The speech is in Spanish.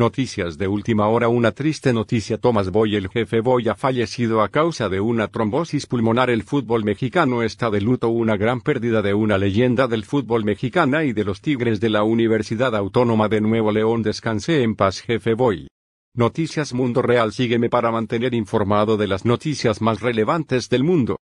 Noticias de última hora Una triste noticia Thomas Boy el jefe Boy ha fallecido a causa de una trombosis pulmonar El fútbol mexicano está de luto Una gran pérdida de una leyenda del fútbol mexicana y de los Tigres de la Universidad Autónoma de Nuevo León Descansé en paz jefe Boy Noticias Mundo Real Sígueme para mantener informado de las noticias más relevantes del mundo